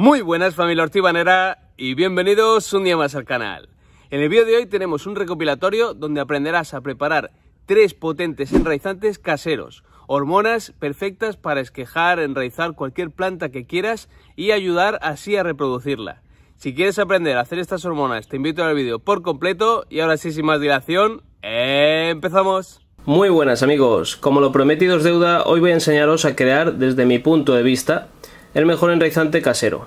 Muy buenas familia ortibanera y bienvenidos un día más al canal. En el vídeo de hoy tenemos un recopilatorio donde aprenderás a preparar tres potentes enraizantes caseros, hormonas perfectas para esquejar, enraizar cualquier planta que quieras y ayudar así a reproducirla. Si quieres aprender a hacer estas hormonas te invito al vídeo por completo y ahora sí sin más dilación, empezamos. Muy buenas amigos, como lo prometido deuda, hoy voy a enseñaros a crear desde mi punto de vista el mejor enraizante casero.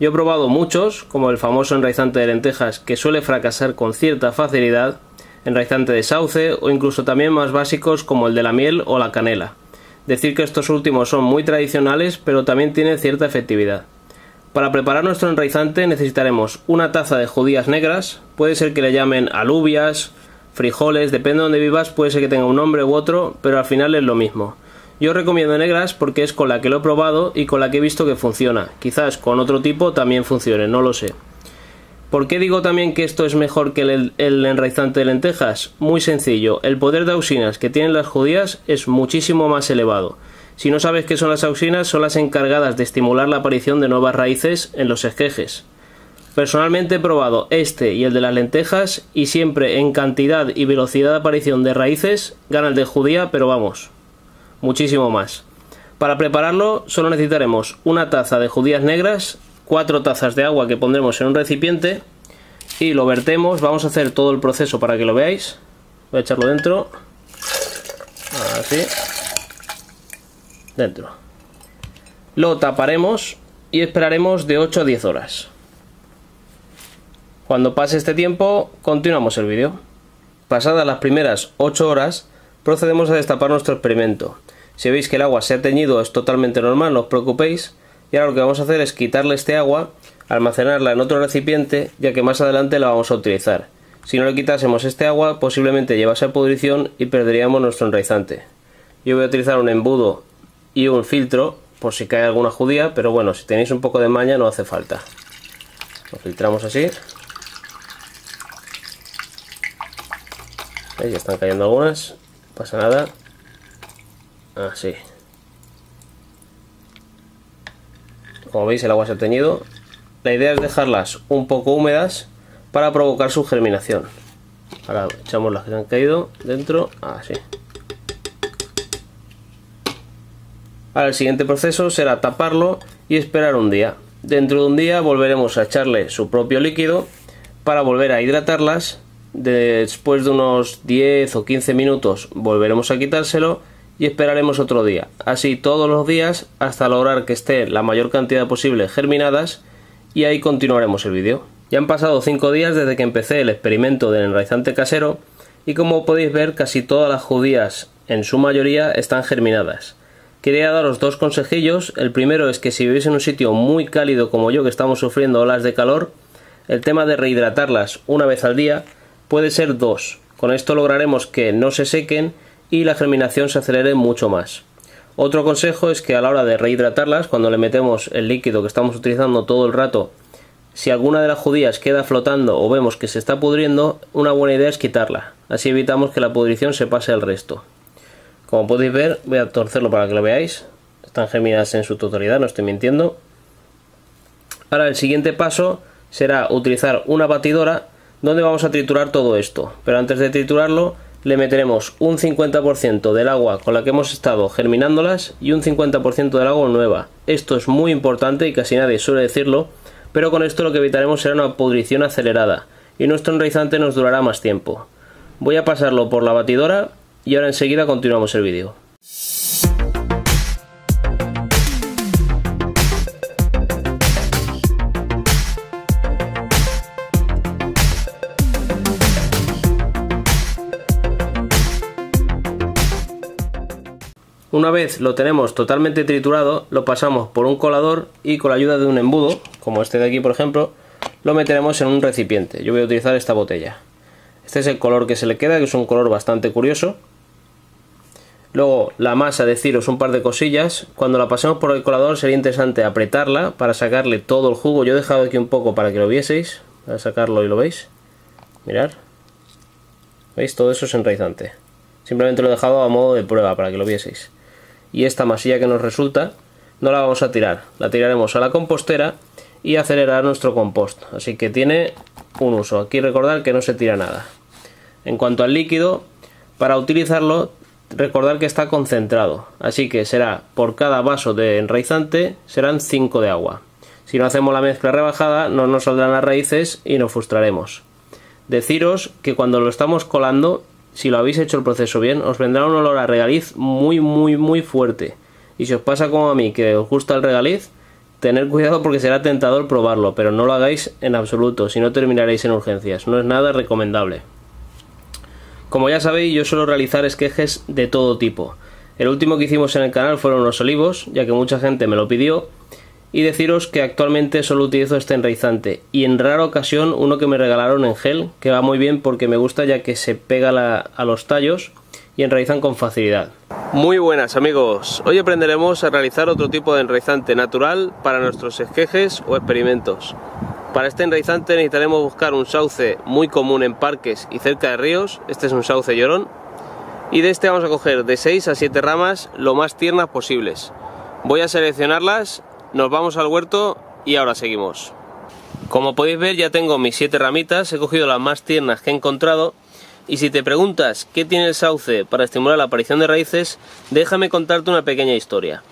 Yo he probado muchos, como el famoso enraizante de lentejas que suele fracasar con cierta facilidad, enraizante de sauce o incluso también más básicos como el de la miel o la canela. Decir que estos últimos son muy tradicionales pero también tienen cierta efectividad. Para preparar nuestro enraizante necesitaremos una taza de judías negras, puede ser que le llamen alubias, frijoles, depende de donde vivas, puede ser que tenga un nombre u otro, pero al final es lo mismo. Yo recomiendo negras porque es con la que lo he probado y con la que he visto que funciona. Quizás con otro tipo también funcione, no lo sé. ¿Por qué digo también que esto es mejor que el, enraizante de lentejas? Muy sencillo, el poder de auxinas que tienen las judías es muchísimo más elevado. Si no sabes qué son las auxinas, son las encargadas de estimular la aparición de nuevas raíces en los esquejes. Personalmente he probado este y el de las lentejas y siempre en cantidad y velocidad de aparición de raíces gana el de judía, pero vamos, muchísimo más. Para prepararlo solo necesitaremos una taza de judías negras, cuatro tazas de agua que pondremos en un recipiente y lo vertemos, vamos a hacer todo el proceso para que lo veáis. Voy a echarlo dentro. Así. Dentro. Lo taparemos y esperaremos de 8 a 10 horas. Cuando pase este tiempo, continuamos el vídeo. Pasadas las primeras 8 horas, procedemos a destapar nuestro experimento. Si veis que el agua se ha teñido es totalmente normal, no os preocupéis. Y ahora lo que vamos a hacer es quitarle este agua, almacenarla en otro recipiente, ya que más adelante la vamos a utilizar. Si no le quitásemos este agua, posiblemente llevase a pudrición y perderíamos nuestro enraizante. Yo voy a utilizar un embudo y un filtro, por si cae alguna judía, pero bueno, si tenéis un poco de maña no hace falta. Lo filtramos así. Ahí ya están cayendo algunas pasa nada. Así. Ah, Como veis el agua se ha teñido. La idea es dejarlas un poco húmedas para provocar su germinación. Ahora echamos las que se han caído dentro, así. Ah, Ahora el siguiente proceso será taparlo y esperar un día. Dentro de un día volveremos a echarle su propio líquido para volver a hidratarlas Después de unos 10 o 15 minutos volveremos a quitárselo y esperaremos otro día. Así todos los días hasta lograr que esté la mayor cantidad posible germinadas y ahí continuaremos el vídeo. Ya han pasado 5 días desde que empecé el experimento del enraizante casero y como podéis ver casi todas las judías en su mayoría están germinadas. Quería daros dos consejillos, el primero es que si vivís en un sitio muy cálido como yo que estamos sufriendo olas de calor, el tema de rehidratarlas una vez al día puede ser dos. Con esto lograremos que no se sequen y la germinación se acelere mucho más. Otro consejo es que a la hora de rehidratarlas, cuando le metemos el líquido que estamos utilizando todo el rato, si alguna de las judías queda flotando o vemos que se está pudriendo, una buena idea es quitarla. Así evitamos que la pudrición se pase al resto. Como podéis ver, voy a torcerlo para que lo veáis. Están gemidas en su totalidad, no estoy mintiendo. Ahora el siguiente paso será utilizar una batidora donde vamos a triturar todo esto. Pero antes de triturarlo, le meteremos un 50% del agua con la que hemos estado germinándolas y un 50% del agua nueva. Esto es muy importante y casi nadie suele decirlo, pero con esto lo que evitaremos será una pudrición acelerada y nuestro enraizante nos durará más tiempo. Voy a pasarlo por la batidora y ahora enseguida continuamos el vídeo. Una vez lo tenemos totalmente triturado, lo pasamos por un colador y con la ayuda de un embudo, como este de aquí por ejemplo, lo meteremos en un recipiente. Yo voy a utilizar esta botella. Este es el color que se le queda, que es un color bastante curioso. Luego la masa, deciros un par de cosillas. Cuando la pasemos por el colador sería interesante apretarla para sacarle todo el jugo. Yo he dejado aquí un poco para que lo vieseis. Voy a sacarlo y lo veis. Mirad. ¿Veis? Todo eso es enraizante. Simplemente lo he dejado a modo de prueba para que lo vieseis y esta masilla que nos resulta no la vamos a tirar, la tiraremos a la compostera y acelerar nuestro compost, así que tiene un uso, aquí recordar que no se tira nada. En cuanto al líquido, para utilizarlo recordar que está concentrado, así que será por cada vaso de enraizante serán 5 de agua. Si no hacemos la mezcla rebajada no nos saldrán las raíces y nos frustraremos. Deciros que cuando lo estamos colando si lo habéis hecho el proceso bien, os vendrá un olor a regaliz muy, muy, muy fuerte. Y si os pasa como a mí, que os gusta el regaliz, tener cuidado porque será tentador probarlo, pero no lo hagáis en absoluto, si no terminaréis en urgencias, no es nada recomendable. Como ya sabéis, yo suelo realizar esquejes de todo tipo. El último que hicimos en el canal fueron los olivos, ya que mucha gente me lo pidió, y deciros que actualmente solo utilizo este enraizante y en rara ocasión uno que me regalaron en gel que va muy bien porque me gusta ya que se pega a los tallos y enraizan con facilidad. Muy buenas amigos, hoy aprenderemos a realizar otro tipo de enraizante natural para nuestros esquejes o experimentos. Para este enraizante necesitaremos buscar un sauce muy común en parques y cerca de ríos, este es un sauce llorón, y de este vamos a coger de 6 a 7 ramas lo más tiernas posibles. Voy a seleccionarlas nos vamos al huerto y ahora seguimos. Como podéis ver ya tengo mis siete ramitas, he cogido las más tiernas que he encontrado y si te preguntas qué tiene el sauce para estimular la aparición de raíces, déjame contarte una pequeña historia.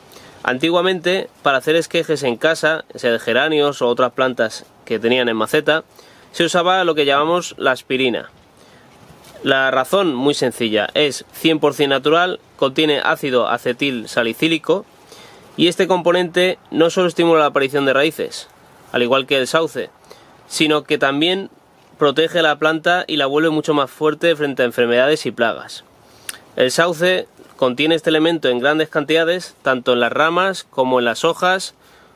Antiguamente, para hacer esquejes en casa, sea de geranios o otras plantas que tenían en maceta, se usaba lo que llamamos la aspirina. La razón, muy sencilla, es 100% natural, contiene ácido acetil salicílico, y este componente no solo estimula la aparición de raíces, al igual que el sauce, sino que también protege a la planta y la vuelve mucho más fuerte frente a enfermedades y plagas. El sauce contiene este elemento en grandes cantidades, tanto en las ramas como en las hojas,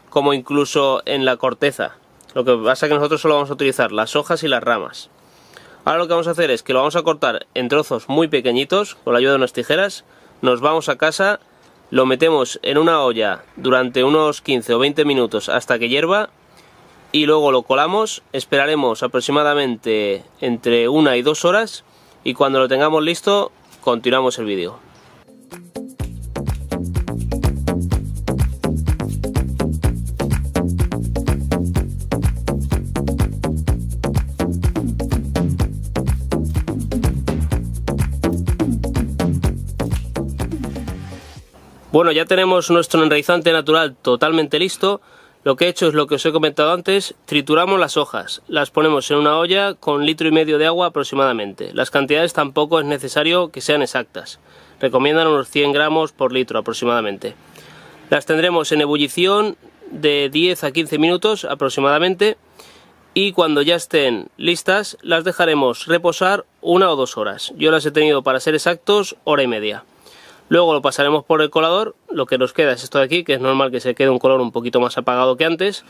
como incluso en la corteza. Lo que pasa es que nosotros solo vamos a utilizar las hojas y las ramas. Ahora lo que vamos a hacer es que lo vamos a cortar en trozos muy pequeñitos con la ayuda de unas tijeras, nos vamos a casa lo metemos en una olla durante unos 15 o 20 minutos hasta que hierva y luego lo colamos, esperaremos aproximadamente entre una y dos horas y cuando lo tengamos listo continuamos el vídeo. Bueno, ya tenemos nuestro enraizante natural totalmente listo. Lo que he hecho es lo que os he comentado antes, trituramos las hojas, las ponemos en una olla con litro y medio de agua aproximadamente. Las cantidades tampoco es necesario que sean exactas, recomiendan unos 100 gramos por litro aproximadamente. Las tendremos en ebullición de 10 a 15 minutos aproximadamente y cuando ya estén listas las dejaremos reposar una o dos horas. Yo las he tenido para ser exactos hora y media. Luego lo pasaremos por el colador, lo que nos queda es esto de aquí, que es normal que se quede un color un poquito más apagado que antes,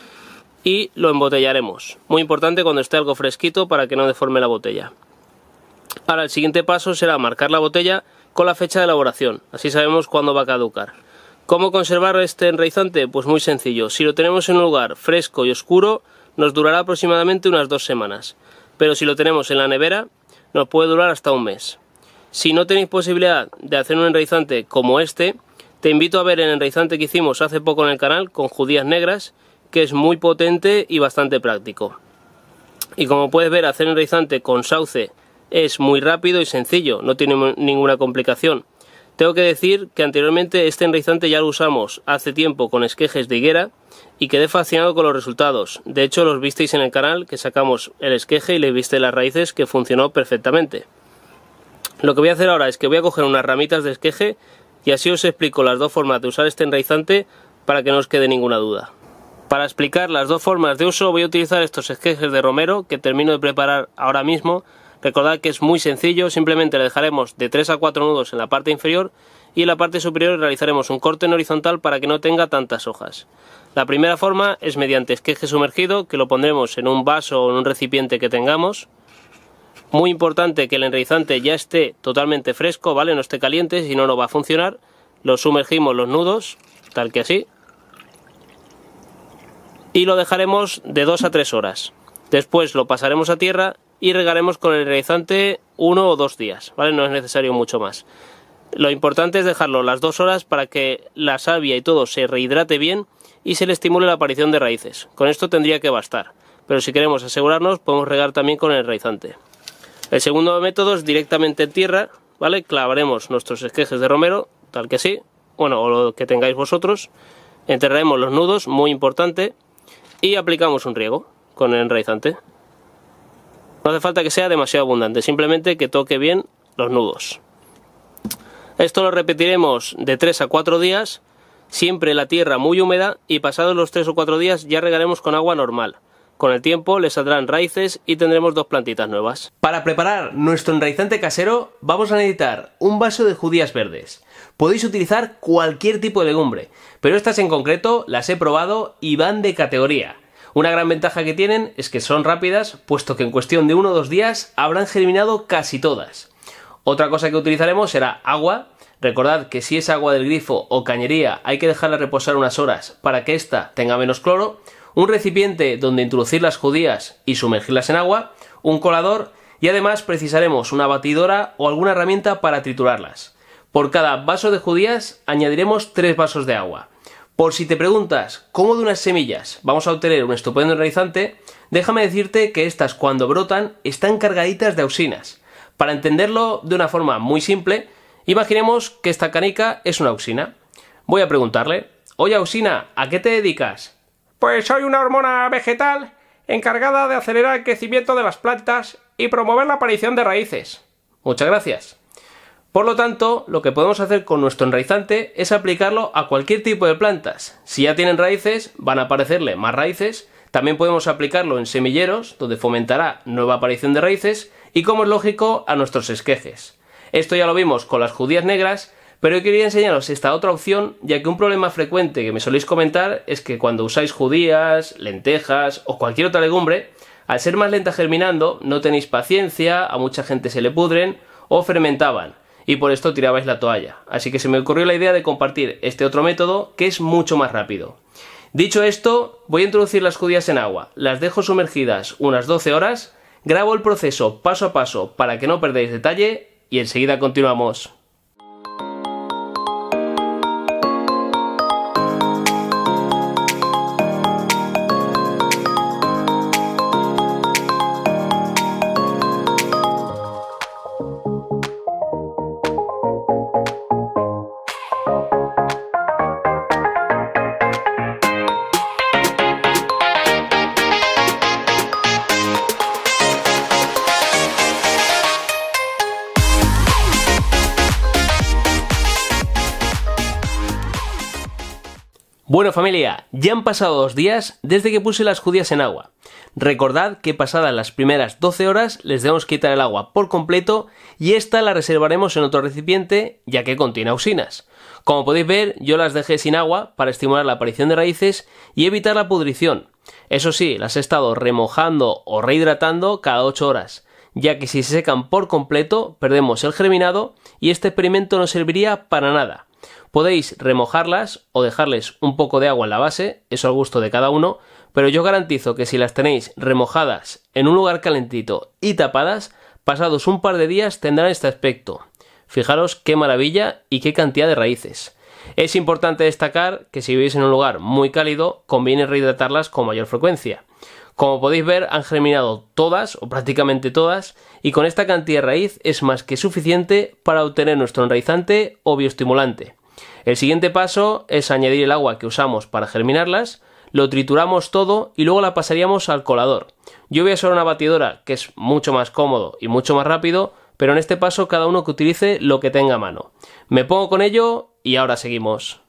y lo embotellaremos. Muy importante cuando esté algo fresquito para que no deforme la botella. Ahora el siguiente paso será marcar la botella con la fecha de elaboración, así sabemos cuándo va a caducar. ¿Cómo conservar este enraizante? Pues muy sencillo, si lo tenemos en un lugar fresco y oscuro, nos durará aproximadamente unas dos semanas, pero si lo tenemos en la nevera, nos puede durar hasta un mes. Si no tenéis posibilidad de hacer un enraizante como este, te invito a ver el enraizante que hicimos hace poco en el canal con judías negras, que es muy potente y bastante práctico. Y como puedes ver, hacer enraizante con sauce es muy rápido y sencillo, no tiene ninguna complicación. Tengo que decir que anteriormente este enraizante ya lo usamos hace tiempo con esquejes de higuera y quedé fascinado con los resultados. De hecho, los visteis en el canal que sacamos el esqueje y le viste las raíces que funcionó perfectamente. Lo que voy a hacer ahora es que voy a coger unas ramitas de esqueje y así os explico las dos formas de usar este enraizante para que no os quede ninguna duda. Para explicar las dos formas de uso voy a utilizar estos esquejes de romero que termino de preparar ahora mismo. Recordad que es muy sencillo, simplemente le dejaremos de 3 a 4 nudos en la parte inferior y en la parte superior realizaremos un corte en horizontal para que no tenga tantas hojas. La primera forma es mediante esqueje sumergido que lo pondremos en un vaso o en un recipiente que tengamos. Muy importante que el enraizante ya esté totalmente fresco, ¿vale? No esté caliente, si no, no va a funcionar. Lo sumergimos los nudos, tal que así. Y lo dejaremos de 2 a 3 horas. Después lo pasaremos a tierra y regaremos con el enraizante uno o dos días, ¿vale? No es necesario mucho más. Lo importante es dejarlo las dos horas para que la savia y todo se rehidrate bien y se le estimule la aparición de raíces. Con esto tendría que bastar, pero si queremos asegurarnos podemos regar también con el enraizante. El segundo método es directamente en tierra, ¿vale? Clavaremos nuestros esquejes de romero, tal que sí, bueno, o lo que tengáis vosotros. Enterraremos los nudos, muy importante, y aplicamos un riego con el enraizante. No hace falta que sea demasiado abundante, simplemente que toque bien los nudos. Esto lo repetiremos de 3 a 4 días, siempre la tierra muy húmeda y pasados los 3 o 4 días ya regaremos con agua normal. Con el tiempo le saldrán raíces y tendremos dos plantitas nuevas. Para preparar nuestro enraizante casero vamos a necesitar un vaso de judías verdes. Podéis utilizar cualquier tipo de legumbre, pero estas en concreto las he probado y van de categoría. Una gran ventaja que tienen es que son rápidas, puesto que en cuestión de uno o dos días habrán germinado casi todas. Otra cosa que utilizaremos será agua. Recordad que si es agua del grifo o cañería hay que dejarla reposar unas horas para que ésta tenga menos cloro un recipiente donde introducir las judías y sumergirlas en agua, un colador y además precisaremos una batidora o alguna herramienta para triturarlas. Por cada vaso de judías añadiremos tres vasos de agua. Por si te preguntas cómo de unas semillas vamos a obtener un estupendo enraizante, déjame decirte que estas cuando brotan están cargaditas de auxinas. Para entenderlo de una forma muy simple, imaginemos que esta canica es una auxina. Voy a preguntarle, oye auxina, ¿a qué te dedicas? Pues soy una hormona vegetal encargada de acelerar el crecimiento de las plantas y promover la aparición de raíces. Muchas gracias. Por lo tanto, lo que podemos hacer con nuestro enraizante es aplicarlo a cualquier tipo de plantas. Si ya tienen raíces, van a aparecerle más raíces. También podemos aplicarlo en semilleros, donde fomentará nueva aparición de raíces, y como es lógico, a nuestros esquejes. Esto ya lo vimos con las judías negras, pero hoy quería enseñaros esta otra opción, ya que un problema frecuente que me soléis comentar es que cuando usáis judías, lentejas o cualquier otra legumbre, al ser más lenta germinando, no tenéis paciencia, a mucha gente se le pudren o fermentaban, y por esto tirabais la toalla. Así que se me ocurrió la idea de compartir este otro método que es mucho más rápido. Dicho esto, voy a introducir las judías en agua, las dejo sumergidas unas 12 horas, grabo el proceso paso a paso para que no perdáis detalle y enseguida continuamos. Bueno familia, ya han pasado dos días desde que puse las judías en agua. Recordad que pasadas las primeras 12 horas les debemos quitar el agua por completo y esta la reservaremos en otro recipiente ya que contiene auxinas. Como podéis ver, yo las dejé sin agua para estimular la aparición de raíces y evitar la pudrición. Eso sí, las he estado remojando o rehidratando cada 8 horas, ya que si se secan por completo perdemos el germinado y este experimento no serviría para nada. Podéis remojarlas o dejarles un poco de agua en la base, eso al gusto de cada uno, pero yo garantizo que si las tenéis remojadas en un lugar calentito y tapadas, pasados un par de días tendrán este aspecto. Fijaros qué maravilla y qué cantidad de raíces. Es importante destacar que si vivís en un lugar muy cálido, conviene rehidratarlas con mayor frecuencia. Como podéis ver, han germinado todas o prácticamente todas, y con esta cantidad de raíz es más que suficiente para obtener nuestro enraizante o bioestimulante. El siguiente paso es añadir el agua que usamos para germinarlas, lo trituramos todo y luego la pasaríamos al colador. Yo voy a usar una batidora que es mucho más cómodo y mucho más rápido, pero en este paso cada uno que utilice lo que tenga a mano. Me pongo con ello y ahora seguimos.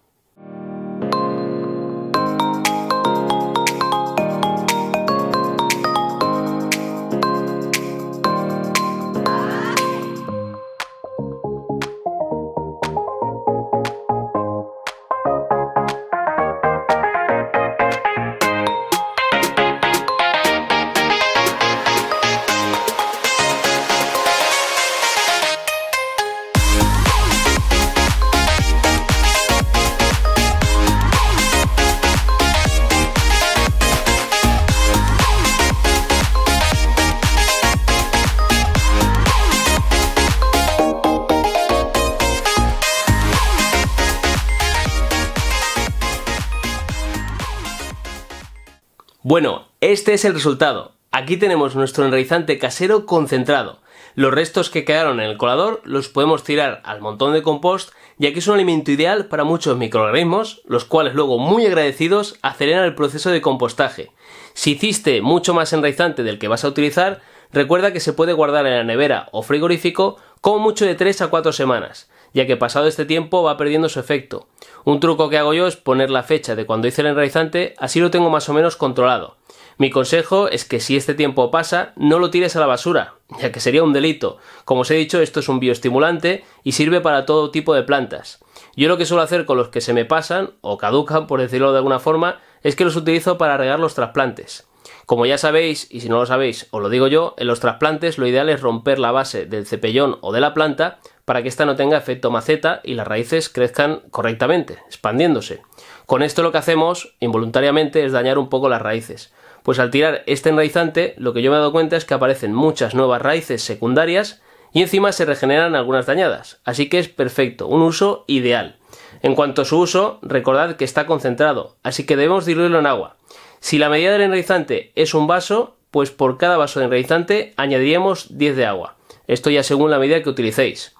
Bueno, este es el resultado. Aquí tenemos nuestro enraizante casero concentrado. Los restos que quedaron en el colador los podemos tirar al montón de compost, ya que es un alimento ideal para muchos microorganismos, los cuales luego muy agradecidos aceleran el proceso de compostaje. Si hiciste mucho más enraizante del que vas a utilizar, recuerda que se puede guardar en la nevera o frigorífico como mucho de 3 a 4 semanas, ya que pasado este tiempo va perdiendo su efecto. Un truco que hago yo es poner la fecha de cuando hice el enraizante, así lo tengo más o menos controlado. Mi consejo es que si este tiempo pasa, no lo tires a la basura, ya que sería un delito. Como os he dicho, esto es un bioestimulante y sirve para todo tipo de plantas. Yo lo que suelo hacer con los que se me pasan, o caducan, por decirlo de alguna forma, es que los utilizo para regar los trasplantes. Como ya sabéis, y si no lo sabéis, os lo digo yo, en los trasplantes lo ideal es romper la base del cepellón o de la planta para que ésta no tenga efecto maceta y las raíces crezcan correctamente, expandiéndose. Con esto lo que hacemos involuntariamente es dañar un poco las raíces. Pues al tirar este enraizante, lo que yo me he dado cuenta es que aparecen muchas nuevas raíces secundarias y encima se regeneran algunas dañadas. Así que es perfecto, un uso ideal. En cuanto a su uso, recordad que está concentrado, así que debemos diluirlo en agua. Si la medida del enraizante es un vaso, pues por cada vaso de enraizante añadiríamos 10 de agua. Esto ya según la medida que utilicéis.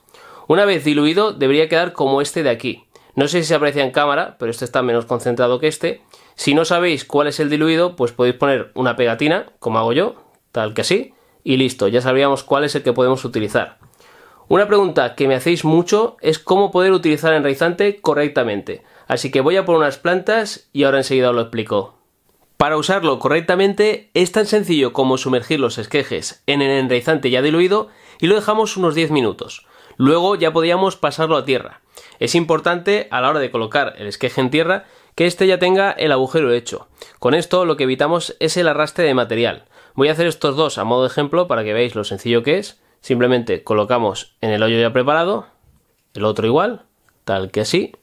Una vez diluido debería quedar como este de aquí. No sé si se aprecia en cámara, pero este está menos concentrado que este. Si no sabéis cuál es el diluido, pues podéis poner una pegatina, como hago yo, tal que así, y listo, ya sabríamos cuál es el que podemos utilizar. Una pregunta que me hacéis mucho es cómo poder utilizar el enraizante correctamente. Así que voy a poner unas plantas y ahora enseguida os lo explico. Para usarlo correctamente es tan sencillo como sumergir los esquejes en el enraizante ya diluido y lo dejamos unos 10 minutos. Luego ya podíamos pasarlo a tierra. Es importante a la hora de colocar el esqueje en tierra que éste ya tenga el agujero hecho. Con esto lo que evitamos es el arrastre de material. Voy a hacer estos dos a modo de ejemplo para que veáis lo sencillo que es. Simplemente colocamos en el hoyo ya preparado, el otro igual, tal que así,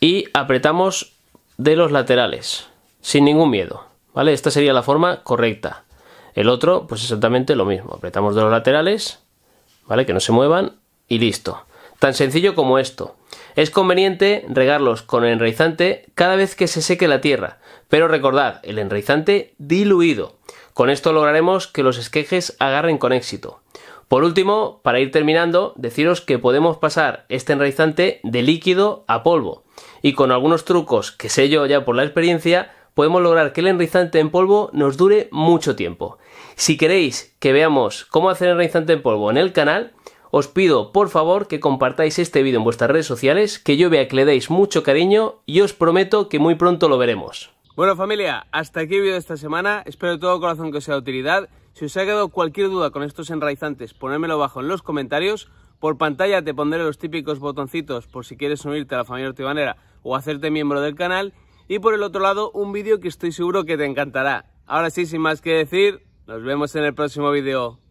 y apretamos de los laterales, sin ningún miedo. ¿Vale? Esta sería la forma correcta. El otro, pues exactamente lo mismo. Apretamos de los laterales que no se muevan y listo. Tan sencillo como esto. Es conveniente regarlos con el enraizante cada vez que se seque la tierra, pero recordad, el enraizante diluido. Con esto lograremos que los esquejes agarren con éxito. Por último, para ir terminando, deciros que podemos pasar este enraizante de líquido a polvo y con algunos trucos que sé yo ya por la experiencia, podemos lograr que el enraizante en polvo nos dure mucho tiempo. Si queréis que veamos cómo hacer enraizante en polvo en el canal, os pido por favor que compartáis este vídeo en vuestras redes sociales, que yo vea que le deis mucho cariño y os prometo que muy pronto lo veremos. Bueno familia, hasta aquí el vídeo de esta semana, espero de todo corazón que os sea de utilidad. Si os ha quedado cualquier duda con estos enraizantes, ponérmelo abajo en los comentarios. Por pantalla te pondré los típicos botoncitos por si quieres unirte a la familia ortibanera o hacerte miembro del canal y por el otro lado un vídeo que estoy seguro que te encantará. Ahora sí, sin más que decir, nos vemos en el próximo vídeo.